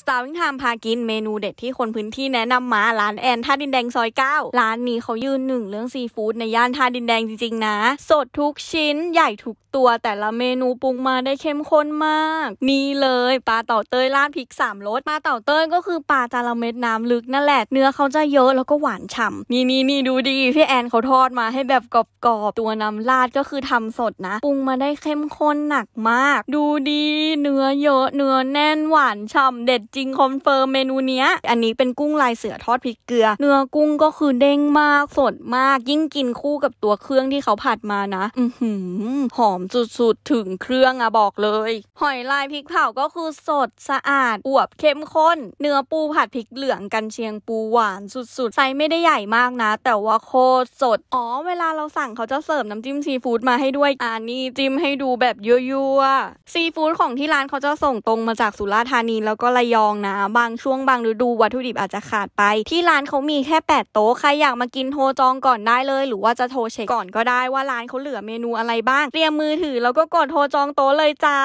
สตาร์วิงไทม์พากินเมนูเด็ดที่คนพื้นที่แนะนำมา ร้านแอนท่าดินแดงซอย9ร้านนี้เขายืนหนึ่งเรื่องซีฟู้ดในย่านท่าดินแดงจริงๆ นะ สดทุกชิ้น ใหญ่ทุกตัว แต่ละเมนูปรุงมาได้เข้มข้นมาก นี่เลยปลาเต่าเตยราดพริก3รส ปลาเต่าเตยก็คือปลาจาระเม็ดน้ำลึกนั่นแหละ เนื้อเขาจะเยอะแล้วก็หวานฉ่ำนี่นี่นี่ดูดี พี่แอนเขาทอดมาให้แบบกรอบๆ ตัวน้ำราดก็คือทำสดนะ ปรุงมาได้เข้มข้นหนักมาก ดูดี เนื้อเยอะ เนื้อแน่นหวานฉ่ำเด็ดจริงคอนเฟิร์มเมนูเนี้ยอันนี้เป็นกุ้งลายเสือทอดพริกเกลือ เนื้อกุ้งก็คือเด้งมากสดมากยิ่งกินคู่กับตัวเครื่องที่เขาผัดมานะ อือหือหอมสุดๆถึงเครื่องอะบอกเลย หอยลายพริกเผาก็คือสดสะอาดอวบเข้มข้น เนื้อปูผัดพริกเหลืองกันเชียงปูหวานสุดๆไซไม่ได้ใหญ่มากนะ แต่ว่าโคตรสดอ๋อเวลาเราสั่งเขาจะเสิร์ฟน้ำจิ้มซีฟู้ดมาให้ด้วยอ่านี่จิ้มให้ดูแบบยั่วๆซีฟู้ดของที่ร้านเขาจะส่งตรงมาจากสุราษฎร์ธานีแล้วก็ระยยองนะบางช่วงบางฤดูวัตถุดิบอาจจะขาดไป ที่ร้านเขามีแค่ 8 โต๊ะใครอยากมากินโทรจองก่อนได้เลยหรือว่าจะโทรเช็คก่อนก็ได้ว่าร้านเขาเหลือเมนูอะไรบ้าง เตรียมมือถือ แล้วก็กดโทรจองโต๊ะเลยจ้า